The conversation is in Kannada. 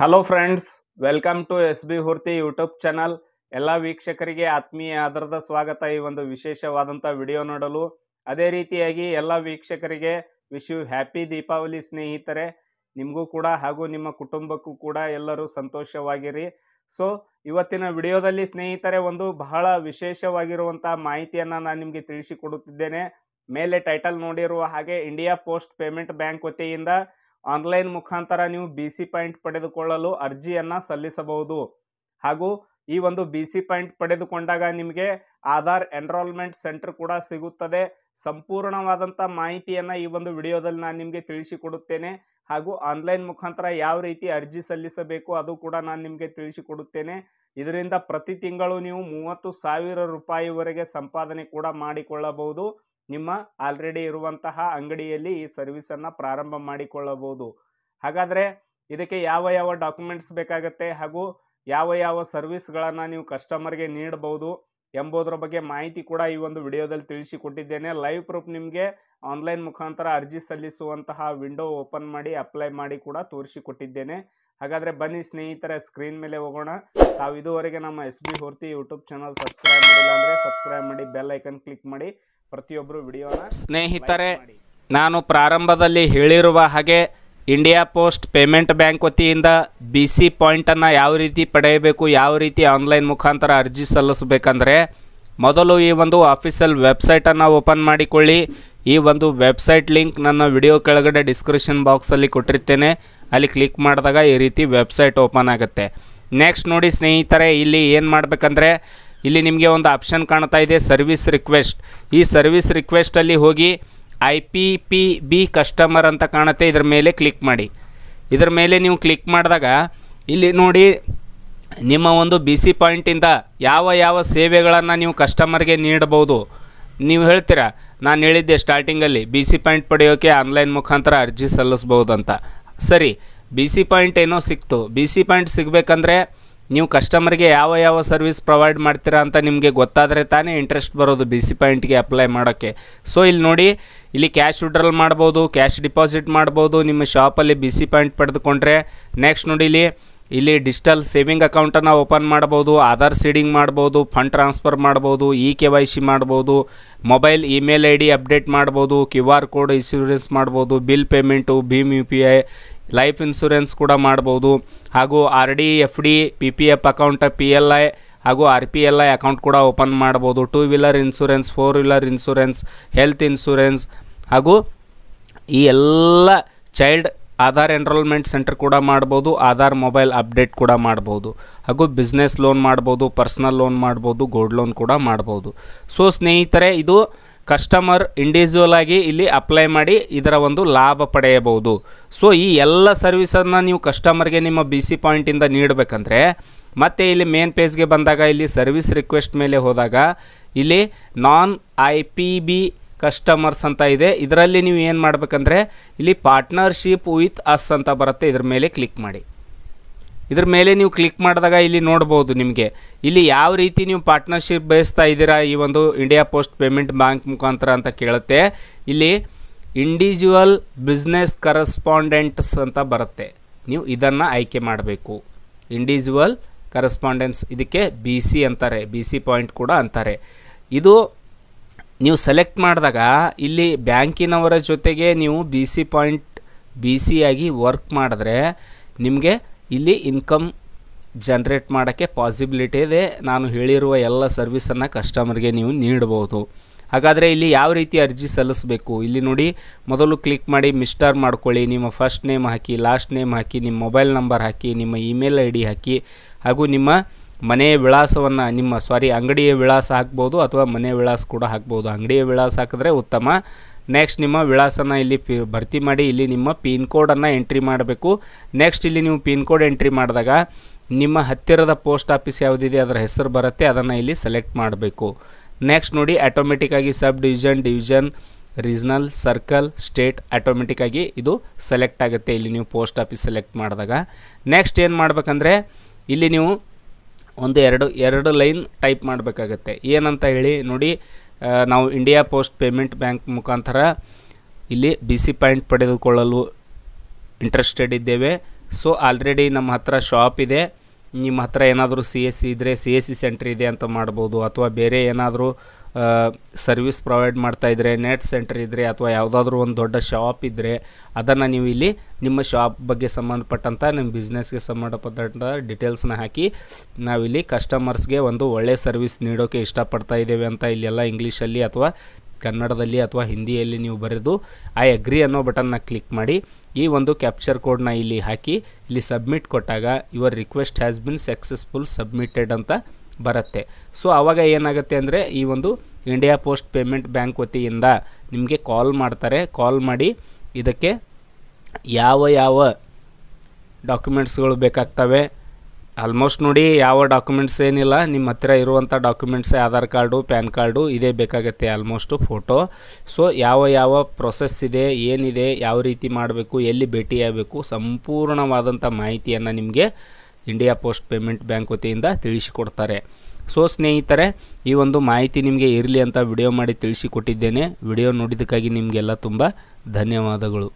hello friends welcome to S B Hurti YouTube channel ಎಲ್ಲ ವೀಕ್ಷಕರಿಗೆ ಆತ್ಮೀಯ ಆಧಾರದ ಸ್ವಾಗತ ಈ ಒಂದು ವಿಶೇಷವಾದಂಥ ವಿಡಿಯೋ ನೋಡಲು ಅದೇ ರೀತಿಯಾಗಿ ಎಲ್ಲ ವೀಕ್ಷಕರಿಗೆ ವಿಶ್ ಯು ಹ್ಯಾಪಿ ದೀಪಾವಳಿ ಸ್ನೇಹಿತರೆ ನಿಮಗೂ ಕೂಡ ಹಾಗೂ ನಿಮ್ಮ ಕುಟುಂಬಕ್ಕೂ ಕೂಡ ಎಲ್ಲರೂ ಸಂತೋಷವಾಗಿರಿ ಸೊ ಇವತ್ತಿನ ವಿಡಿಯೋದಲ್ಲಿ ಸ್ನೇಹಿತರೆ ಒಂದು ಬಹಳ ವಿಶೇಷವಾಗಿರುವಂಥ ಮಾಹಿತಿಯನ್ನು ನಾನು ನಿಮಗೆ ತಿಳಿಸಿಕೊಡುತ್ತಿದ್ದೇನೆ ಮೇಲೆ ಟೈಟಲ್ ನೋಡಿರುವ ಹಾಗೆ ಇಂಡಿಯಾ ಪೋಸ್ಟ್ ಪೇಮೆಂಟ್ ಬ್ಯಾಂಕ್ ವತಿಯಿಂದ ಆನ್ಲೈನ್ ಮುಖಾಂತರ ನೀವು ಬಿ ಸಿ ಪಾಯಿಂಟ್ ಪಡೆದುಕೊಳ್ಳಲು ಅರ್ಜಿಯನ್ನು ಸಲ್ಲಿಸಬಹುದು ಹಾಗೂ ಈ ಒಂದು ಬಿ ಸಿ ಪಾಯಿಂಟ್ ಪಡೆದುಕೊಂಡಾಗ ನಿಮಗೆ ಆಧಾರ್ ಎನ್ರೋಲ್ಮೆಂಟ್ ಸೆಂಟರ್ ಕೂಡ ಸಿಗುತ್ತದೆ ಸಂಪೂರ್ಣವಾದಂಥ ಮಾಹಿತಿಯನ್ನು ಈ ಒಂದು ವಿಡಿಯೋದಲ್ಲಿ ನಾನು ನಿಮಗೆ ತಿಳಿಸಿಕೊಡುತ್ತೇನೆ ಹಾಗೂ ಆನ್ಲೈನ್ ಮುಖಾಂತರ ಯಾವ ರೀತಿ ಅರ್ಜಿ ಸಲ್ಲಿಸಬೇಕು ಅದು ಕೂಡ ನಾನು ನಿಮಗೆ ತಿಳಿಸಿಕೊಡುತ್ತೇನೆ ಇದರಿಂದ ಪ್ರತಿ ತಿಂಗಳು ನೀವು ಮೂವತ್ತು ಸಾವಿರ ರೂಪಾಯಿವರೆಗೆ ಸಂಪಾದನೆ ಕೂಡ ಮಾಡಿಕೊಳ್ಳಬಹುದು ನಿಮ್ಮ ಆಲ್ರೆಡಿ ಇರುವಂತಹ ಅಂಗಡಿಯಲ್ಲಿ ಈ ಸರ್ವಿಸನ್ನು ಪ್ರಾರಂಭ ಮಾಡಿಕೊಳ್ಳಬಹುದು ಹಾಗಾದರೆ ಇದಕ್ಕೆ ಯಾವ ಯಾವ ಡಾಕ್ಯುಮೆಂಟ್ಸ್ ಬೇಕಾಗುತ್ತೆ ಹಾಗೂ ಯಾವ ಯಾವ ಸರ್ವಿಸ್ಗಳನ್ನು ನೀವು ಕಸ್ಟಮರ್ಗೆ ನೀಡಬಹುದು ಎಂಬುದರ ಬಗ್ಗೆ ಮಾಹಿತಿ ಕೂಡ ಈ ಒಂದು ವಿಡಿಯೋದಲ್ಲಿ ತಿಳಿಸಿಕೊಟ್ಟಿದ್ದೇನೆ ಲೈವ್ ಪ್ರೂಫ್ ನಿಮಗೆ ಆನ್ಲೈನ್ ಮುಖಾಂತರ ಅರ್ಜಿ ಸಲ್ಲಿಸುವಂತಹ ವಿಂಡೋ ಓಪನ್ ಮಾಡಿ ಅಪ್ಲೈ ಮಾಡಿ ಕೂಡ ತೋರಿಸಿಕೊಟ್ಟಿದ್ದೇನೆ ಹಾಗಾದರೆ ಬನ್ನಿ ಸ್ನೇಹಿತರೆ ಸ್ಕ್ರೀನ್ ಮೇಲೆ ಹೋಗೋಣ ತಾವು ಇದುವರೆಗೆ ನಮ್ಮ S B Horti YouTube channel subscribe ಮಾಡಿಲ್ಲ ಅಂದರೆ ಸಬ್ಸ್ಕ್ರೈಬ್ ಮಾಡಿ ಬೆಲ್ ಐಕನ್ ಕ್ಲಿಕ್ ಮಾಡಿ ಪ್ರತಿಯೊಬ್ಬರು ವಿಡಿಯೋನ ಸ್ನೇಹಿತರೆ ನಾನು ಪ್ರಾರಂಭದಲ್ಲಿ ಹೇಳಿರುವ ಹಾಗೆ ಇಂಡಿಯಾ ಪೋಸ್ಟ್ ಪೇಮೆಂಟ್ ಬ್ಯಾಂಕ್ ವತಿಯಿಂದ ಬಿ ಸಿ ಪಾಯಿಂಟನ್ನು ಯಾವ ರೀತಿ ಪಡೆಯಬೇಕು ಯಾವ ರೀತಿ ಆನ್ಲೈನ್ ಮುಖಾಂತರ ಅರ್ಜಿ ಸಲ್ಲಿಸಬೇಕಂದ್ರೆ ಮೊದಲು ಈ ಒಂದು ಆಫೀಸಲ್ ವೆಬ್ಸೈಟನ್ನು ಓಪನ್ ಮಾಡಿಕೊಳ್ಳಿ ಈ ಒಂದು ವೆಬ್ಸೈಟ್ ಲಿಂಕ್ ನನ್ನ ವಿಡಿಯೋ ಕೆಳಗಡೆ ಡಿಸ್ಕ್ರಿಪ್ಷನ್ ಬಾಕ್ಸಲ್ಲಿ ಕೊಟ್ಟಿರ್ತೇನೆ ಅಲ್ಲಿ ಕ್ಲಿಕ್ ಮಾಡಿದಾಗ ಈ ರೀತಿ ವೆಬ್ಸೈಟ್ ಓಪನ್ ಆಗುತ್ತೆ ನೆಕ್ಸ್ಟ್ ನೋಡಿ ಸ್ನೇಹಿತರೆ ಇಲ್ಲಿ ಏನು ಮಾಡಬೇಕಂದ್ರೆ ಇಲ್ಲಿ ನಿಮಗೆ ಒಂದು ಆಪ್ಷನ್ ಕಾಣ್ತಾ ಇದೆ ಸರ್ವಿಸ್ ರಿಕ್ವೆಸ್ಟ್ ಈ ಸರ್ವಿಸ್ ರಿಕ್ವೆಸ್ಟಲ್ಲಿ ಹೋಗಿ I P P B customer ಅಂತ ಕಾಣುತ್ತೆ ಇದ್ರ ಮೇಲೆ ಕ್ಲಿಕ್ ಮಾಡಿ ಇದ್ರ ಮೇಲೆ ನೀವು ಕ್ಲಿಕ್ ಮಾಡಿದಾಗ ಇಲ್ಲಿ ನೋಡಿ ನಿಮ್ಮ ಒಂದು ಬಿ ಸಿ ಪಾಯಿಂಟಿಂದ ಯಾವ ಯಾವ ಸೇವೆಗಳನ್ನು ನೀವು ಕಸ್ಟಮರ್ಗೆ ನೀಡಬಹುದು ನೀವು ಹೇಳ್ತೀರಾ ನಾನು ಹೇಳಿದ್ದೆ ಸ್ಟಾರ್ಟಿಂಗಲ್ಲಿ ಬಿ ಸಿ ಪಾಯಿಂಟ್ ಪಡೆಯೋಕೆ ಆನ್ಲೈನ್ ಮುಖಾಂತರ ಅರ್ಜಿ ಅಂತ ಸರಿ ಬಿ ಸಿ ಪಾಯಿಂಟ್ ಏನೋ ಸಿಕ್ತು ಬಿ ಸಿ ಪಾಯಿಂಟ್ ಸಿಗಬೇಕಂದ್ರೆ ನೀವು ಕಸ್ಟಮರ್ಗೆ ಯಾವ ಯಾವ ಸರ್ವಿಸ್ ಪ್ರೊವೈಡ್ ಮಾಡ್ತೀರಾ ಅಂತ ನಿಮಗೆ ಗೊತ್ತಾದರೆ ತಾನೇ ಇಂಟ್ರೆಸ್ಟ್ ಬರೋದು ಬಿ ಸಿ ಪಾಯಿಂಟ್ಗೆ ಅಪ್ಲೈ ಮಾಡೋಕ್ಕೆ ಸೊ ಇಲ್ಲಿ ನೋಡಿ ಇಲ್ಲಿ ಕ್ಯಾಶ್ ವಿಡ್ರಲ್ ಮಾಡ್ಬೋದು ಕ್ಯಾಶ್ ಡಿಪಾಸಿಟ್ ಮಾಡ್ಬೋದು ನಿಮ್ಮ ಶಾಪಲ್ಲಿ ಬಿ ಸಿ ಪಾಯಿಂಟ್ ಪಡೆದುಕೊಂಡ್ರೆ ನೆಕ್ಸ್ಟ್ ನೋಡಿ ಇಲ್ಲಿ ಇಲ್ಲಿ ಡಿಜಿಟಲ್ ಸೇವಿಂಗ್ ಅಕೌಂಟನ್ನು ಓಪನ್ ಮಾಡ್ಬೋದು ಆಧಾರ್ ಸೀಡಿಂಗ್ ಮಾಡ್ಬೋದು ಫಂಡ್ ಟ್ರಾನ್ಸ್ಫರ್ ಮಾಡ್ಬೋದು ಇ ಕೆ ವೈ ಸಿ ಮಾಡ್ಬೋದು mobile email I D update ಮಾಡ್ಬೋದು ಕ್ಯೂ ಆರ್ ಕೋಡ್ ಇನ್ಶೂರೆನ್ಸ್ ಮಾಡ್ಬೋದು ಬಿಲ್ ಪೇಮೆಂಟು ಭೀಮ್ U P I life insurance ಕೂಡ ಮಾಡ್ಬೋದು ಹಾಗೂ R D F D P P F account P L I ಹಾಗೂ R P L I account ಕೂಡ ಓಪನ್ ಮಾಡ್ಬೋದು two wheeler insurance four wheeler insurance health insurance ಹಾಗೂ ಈ ಎಲ್ಲ ಚೈಲ್ಡ್ ಆಧಾರ್ ಎನ್ರೋಲ್ಮೆಂಟ್ ಸೆಂಟರ್ ಕೂಡ ಮಾಡ್ಬೋದು ಆಧಾರ್ ಮೊಬೈಲ್ ಅಪ್ಡೇಟ್ ಕೂಡ ಮಾಡ್ಬೋದು ಹಾಗೂ ಬಿಸ್ನೆಸ್ ಲೋನ್ ಮಾಡ್ಬೋದು ಪರ್ಸ್ನಲ್ ಲೋನ್ ಮಾಡ್ಬೋದು ಗೋಲ್ಡ್ ಲೋನ್ ಕೂಡ ಮಾಡ್ಬೋದು ಸೊ ಸ್ನೇಹಿತರೆ ಇದು ಕಸ್ಟಮರ್ ಇಂಡಿವಿಜುವಲ್ ಆಗಿ ಇಲ್ಲಿ ಅಪ್ಲೈ ಮಾಡಿ ಇದರ ಒಂದು ಲಾಭ ಪಡೆಯಬಹುದು ಸೊ ಈ ಎಲ್ಲ ಸರ್ವಿಸನ್ನು ನೀವು ಕಸ್ಟಮರ್ಗೆ ನಿಮ್ಮ ಬಿ ಸಿ ಪಾಯಿಂಟಿಂದ ನೀಡಬೇಕಂದ್ರೆ ಮತ್ತೆ ಇಲ್ಲಿ ಮೇನ್ ಪೇಜ್ಗೆ ಬಂದಾಗ ಇಲ್ಲಿ ಸರ್ವಿಸ್ ರಿಕ್ವೆಸ್ಟ್ ಮೇಲೆ ಹೋದಾಗ ಇಲ್ಲಿ non I P B customers ಅಂತ ಇದೆ ಇದರಲ್ಲಿ ನೀವು ಏನು ಮಾಡಬೇಕಂದ್ರೆ ಇಲ್ಲಿ ಪಾರ್ಟ್ನರ್ಶಿಪ್ ವಿತ್ ಅಸ್ ಅಂತ ಬರುತ್ತೆ ಇದ್ರ ಮೇಲೆ ಕ್ಲಿಕ್ ಮಾಡಿ ಇದ್ರ ಮೇಲೆ ನೀವು ಕ್ಲಿಕ್ ಮಾಡಿದಾಗ ಇಲ್ಲಿ ನೋಡ್ಬೋದು ನಿಮಗೆ ಇಲ್ಲಿ ಯಾವ ರೀತಿ ನೀವು ಪಾರ್ಟ್ನರ್ಶಿಪ್ ಬಯಸ್ತಾ ಇದ್ದೀರಾ ಈ ಒಂದು ಇಂಡಿಯಾ ಪೋಸ್ಟ್ ಪೇಮೆಂಟ್ ಬ್ಯಾಂಕ್ ಮುಖಾಂತರ ಅಂತ ಕೇಳುತ್ತೆ ಇಲ್ಲಿ ಇಂಡಿವಿಜುವಲ್ ಬಿಸ್ನೆಸ್ ಕರೆಸ್ಪಾಂಡೆಂಟ್ಸ್ ಅಂತ ಬರುತ್ತೆ ನೀವು ಇದನ್ನು ಆಯ್ಕೆ ಮಾಡಬೇಕು ಇಂಡಿವಿಜುವಲ್ ಕರೆಸ್ಪಾಂಡೆನ್ಸ್ ಇದಕ್ಕೆ ಬಿ ಸಿ ಅಂತಾರೆ ಬಿ ಸಿ ಪಾಯಿಂಟ್ ಕೂಡ ಅಂತಾರೆ ಇದು ನೀವು ಸೆಲೆಕ್ಟ್ ಮಾಡಿದಾಗ ಇಲ್ಲಿ ಬ್ಯಾಂಕಿನವರ ಜೊತೆಗೆ ನೀವು B C point B C ಆಗಿ ವರ್ಕ್ ಮಾಡಿದ್ರೆ ನಿಮಗೆ ಇಲ್ಲಿ ಇನ್ಕಮ್ ಜನ್ರೇಟ್ ಮಾಡೋಕ್ಕೆ ಪಾಸಿಬಿಲಿಟಿ ಇದೆ ನಾನು ಹೇಳಿರುವ ಎಲ್ಲ ಸರ್ವಿಸನ್ನು ಕಸ್ಟಮರ್ಗೆ ನೀವು ನೀಡಬಹುದು ಹಾಗಾದರೆ ಇಲ್ಲಿ ಯಾವ ರೀತಿ ಅರ್ಜಿ ಸಲ್ಲಿಸಬೇಕು ಇಲ್ಲಿ ನೋಡಿ ಮೊದಲು ಕ್ಲಿಕ್ ಮಾಡಿ ಮಿಸ್ಟರ್ ಮಾಡ್ಕೊಳ್ಳಿ ನಿಮ್ಮ ಫಸ್ಟ್ ನೇಮ್ ಹಾಕಿ ಲಾಸ್ಟ್ ನೇಮ್ ಹಾಕಿ ನಿಮ್ಮ ಮೊಬೈಲ್ ನಂಬರ್ ಹಾಕಿ ನಿಮ್ಮ ಇಮೇಲ್ ಐ ಡಿ ಹಾಕಿ ಹಾಗೂ ನಿಮ್ಮ ಮನೆಯ ವಿಳಾಸವನ್ನು ನಿಮ್ಮ ಸಾರಿ ಅಂಗಡಿಯ ವಿಳಾಸ ಹಾಕ್ಬೋದು ಅಥವಾ ಮನೆಯ ವಿಳಾಸ ಕೂಡ ಹಾಕ್ಬೋದು ಅಂಗಡಿಯ ವಿಳಾಸ ಹಾಕಿದ್ರೆ ಉತ್ತಮ ನೆಕ್ಸ್ಟ್ ನಿಮ್ಮ ವಿಳಾಸನ ಇಲ್ಲಿ ಪಿ ಭರ್ತಿ ಮಾಡಿ ಇಲ್ಲಿ ನಿಮ್ಮ ಪಿನ್ ಕೋಡನ್ನು ಎಂಟ್ರಿ ಮಾಡಬೇಕು ನೆಕ್ಸ್ಟ್ ಇಲ್ಲಿ ನೀವು ಪಿನ್ ಕೋಡ್ ಎಂಟ್ರಿ ಮಾಡಿದಾಗ ನಿಮ್ಮ ಹತ್ತಿರದ ಪೋಸ್ಟ್ ಆಫೀಸ್ ಯಾವುದಿದೆ ಅದರ ಹೆಸರು ಬರುತ್ತೆ ಅದನ್ನು ಇಲ್ಲಿ ಸೆಲೆಕ್ಟ್ ಮಾಡಬೇಕು ನೆಕ್ಸ್ಟ್ ನೋಡಿ ಆಟೋಮೆಟಿಕ್ಕಾಗಿ sub division division regional circle state ಆಟೋಮೆಟಿಕ್ಕಾಗಿ ಇದು ಸೆಲೆಕ್ಟ್ ಆಗುತ್ತೆ ಇಲ್ಲಿ ನೀವು ಪೋಸ್ಟ್ ಆಫೀಸ್ ಸೆಲೆಕ್ಟ್ ಮಾಡಿದಾಗ ನೆಕ್ಸ್ಟ್ ಏನು ಮಾಡಬೇಕಂದ್ರೆ ಇಲ್ಲಿ ನೀವು ಒಂದು ಎರಡು ಎರಡು ಲೈನ್ ಟೈಪ್ ಮಾಡಬೇಕಾಗತ್ತೆ ಏನಂತ ಹೇಳಿ ನೋಡಿ ನಾವು ಇಂಡಿಯಾ ಪೋಸ್ಟ್ ಪೇಮೆಂಟ್ ಬ್ಯಾಂಕ್ ಮುಖಾಂತರ ಇಲ್ಲಿ ಬಿ ಸಿ ಪಾಯಿಂಟ್ ಪಡೆದುಕೊಳ್ಳಲು ಇಂಟ್ರೆಸ್ಟೆಡ್ ಇದ್ದೇವೆ ಸೊ ಆಲ್ರೆಡಿ ನಮ್ಮ ಹತ್ರ ಶಾಪ್ ಇದೆ ನಿಮ್ಮ ಹತ್ರ ಏನಾದರೂ ಸಿ ಎಸ್ ಸಿ ಇದ್ದರೆ ಸಿ ಎಸ್ ಸಿ ಸೆಂಟ್ರ್ ಇದೆ ಅಂತ ಮಾಡ್ಬೋದು ಅಥವಾ ಬೇರೆ ಏನಾದರೂ ಸರ್ವಿಸ್ ಪ್ರೊವೈಡ್ ಮಾಡ್ತಾ ಇದ್ದರೆ ನೆಟ್ ಸೆಂಟರ್ ಇದ್ದರೆ ಅಥವಾ ಯಾವುದಾದ್ರೂ ಒಂದು ದೊಡ್ಡ ಶಾಪ್ ಇದ್ದರೆ ಅದನ್ನು ನೀವು ಇಲ್ಲಿ ನಿಮ್ಮ ಶಾಪ್ ಬಗ್ಗೆ ಸಂಬಂಧಪಟ್ಟಂಥ ನಿಮ್ಮ ಬಿಸ್ನೆಸ್ಗೆ ಸಂಬಂಧಪಟ್ಟಂಥ ಡಿಟೇಲ್ಸ್ನ ಹಾಕಿ ನಾವಿಲ್ಲಿ ಕಸ್ಟಮರ್ಸ್ಗೆ ಒಂದು ಒಳ್ಳೆಯ ಸರ್ವಿಸ್ ನೀಡೋಕ್ಕೆ ಇಷ್ಟಪಡ್ತಾ ಇದ್ದೇವೆ ಅಂತ ಇಲ್ಲೆಲ್ಲ ಇಂಗ್ಲೀಷಲ್ಲಿ ಅಥವಾ ಕನ್ನಡದಲ್ಲಿ ಅಥವಾ ಹಿಂದಿಯಲ್ಲಿ ನೀವು ಬರೆದು ಐ ಅಗ್ರಿ ಅನ್ನೋ ಬಟನ್ನ ಕ್ಲಿಕ್ ಮಾಡಿ ಈ ಒಂದು ಕ್ಯಾಪ್ಚರ್ ಕೋಡ್ನ ಇಲ್ಲಿ ಹಾಕಿ ಇಲ್ಲಿ ಸಬ್ಮಿಟ್ ಕೊಟ್ಟಾಗ your request has been successful submitted ಅಂತ ಬರುತ್ತೆ ಸೊ ಆವಾಗ ಏನಾಗುತ್ತೆ ಅಂದರೆ ಈ ಒಂದು ಇಂಡಿಯಾ ಪೋಸ್ಟ್ ಪೇಮೆಂಟ್ ಬ್ಯಾಂಕ್ ವತಿಯಿಂದ ನಿಮಗೆ ಕಾಲ್ ಮಾಡ್ತಾರೆ ಕಾಲ್ ಮಾಡಿ ಇದಕ್ಕೆ ಯಾವ ಯಾವ ಡಾಕ್ಯುಮೆಂಟ್ಸ್ಗಳು ಬೇಕಾಗ್ತವೆ ಆಲ್ಮೋಸ್ಟ್ ನೋಡಿ ಯಾವ ಡಾಕ್ಯುಮೆಂಟ್ಸ್ ಏನಿಲ್ಲ ನಿಮ್ಮ ಹತ್ತಿರ ಇರುವಂಥ ಡಾಕ್ಯುಮೆಂಟ್ಸೇ ಆಧಾರ್ ಕಾರ್ಡು ಪ್ಯಾನ್ ಕಾರ್ಡು ಇದೇ ಬೇಕಾಗುತ್ತೆ ಆಲ್ಮೋಸ್ಟು ಫೋಟೋ ಸೊ ಯಾವ ಯಾವ ಪ್ರೊಸೆಸ್ ಇದೆ ಏನಿದೆ ಯಾವ ರೀತಿ ಮಾಡಬೇಕು ಎಲ್ಲಿ ಭೇಟಿಯಾಗಬೇಕು ಸಂಪೂರ್ಣವಾದಂಥ ಮಾಹಿತಿಯನ್ನು ನಿಮಗೆ ಇಂಡಿಯಾ ಪೋಸ್ಟ್ ಪೇಮೆಂಟ್ ಬ್ಯಾಂಕ್ ವತಿಯಿಂದ ತಿಳಿಸಿಕೊಡ್ತಾರೆ ಸೊ ಸ್ನೇಹಿತರೆ ಈ ಒಂದು ಮಾಹಿತಿ ನಿಮಗೆ ಇರಲಿ ಅಂತ ವಿಡಿಯೋ ಮಾಡಿ ತಿಳಿಸಿಕೊಟ್ಟಿದ್ದೇನೆ ವಿಡಿಯೋ ನೋಡಿದ್ದಕ್ಕಾಗಿ ನಿಮಗೆಲ್ಲ ತುಂಬ ಧನ್ಯವಾದಗಳು